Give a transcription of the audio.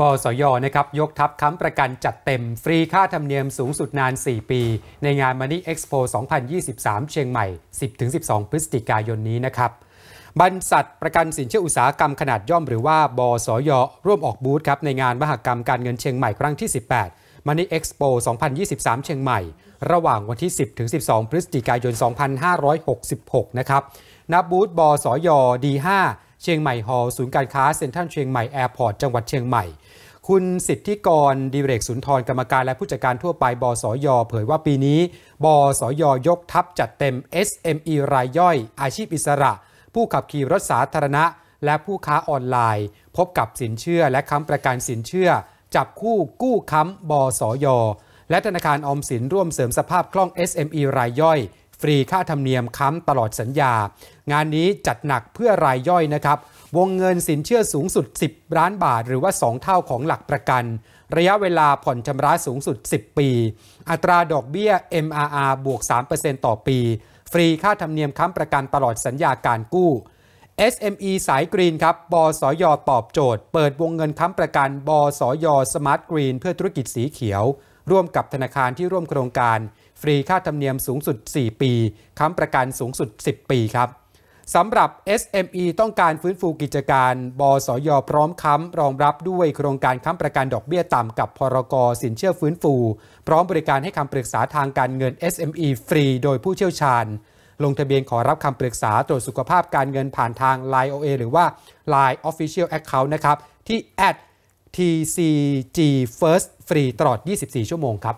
บสยนะครับ ยกทัพค้ำประกันจัดเต็มฟรีค่าธรรมเนียมสูงสุดนาน 4 ปี ในงานมนิเอ็กซ์โป2023 เชียงใหม่ 10-12 พฤศจิกายนนี้นะครับ บรรษัทประกันสินเชื่ออุตสาหกรรมขนาดย่อม หรือว่าบสยร่วมออกบูธครับ ในงานมหกรรมการเงินเชียงใหม่ครั้งที่ 18ิเอ็กซ์โป2023 เชียงใหม่ ระหว่างวันที่ 10-12 พฤศจิกายน 2566 นะครับนับูธบสย D5 เชียงใหม่ฮอลล์ศูนย์การค้าเซ็นทรัลเชียงใหม่ แอร์พอร์ต จังหวัดเชียงใหม่ คุณสิทธิกร ดีเรกสุนทรกรรมการและผู้จัดการทั่วไป บสย เผยว่าปีนี้ บสย ยกทัพจัดเต็ม SME รายย่อย อาชีพอิสระ ผู้ขับขี่รถสาธารณะ และผู้ค้าออนไลน์ พบกับสินเชื่อและค้ำประกันสินเชื่อ จับคู่กู้ค้ำ บสย และธนาคารออมสินร่วมเสริมสภาพคล่อง SME รายย่อยฟรี ค่าธรรมเนียมค้ำตลอดสัญญา งานนี้จัดหนักเพื่อรายย่อยนะครับ วงเงินสินเชื่อสูงสุด 10 ล้านบาท หรือว่า 2 เท่าของหลักประกัน ระยะเวลาผ่อนชำระสูงสุด 10 ปี อัตราดอกเบี้ย MRR บวก 3%ต่อปี ฟรีค่าธรรมเนียมค้ำประกันตลอดสัญญาการกู้ SME สายกรีนครับ บสย ตอบโจทย์ เปิดวงเงินค้ำประกัน บสย สมาร์ทกรีนเพื่อธุรกิจสีเขียวร่วมกับธนาคารที่ร่วมโครงการฟรีค่าธรรมเนียมสูงสุด 4 ปีค้ำประกันสูงสุด 10 ปีครับ สำหรับ SME ต้องการฟื้นฟูกิจการ บสยพร้อมค้ำ รองรับด้วยโครงการค้ำประกันดอกเบี้ยต่ำ กับพรกสินเชื่อฟื้นฟู พร้อมบริการให้คำปรึกษาทางการเงิน SME ฟรี โดยผู้เชี่ยวชาญ ลงทะเบียนขอรับคำปรึกษาตรวจสุขภาพการเงินผ่านทาง Line OA หรือว่า Line Official Account นะครับที่ at tcg first ฟรีตลอด 24 ชั่วโมงครับ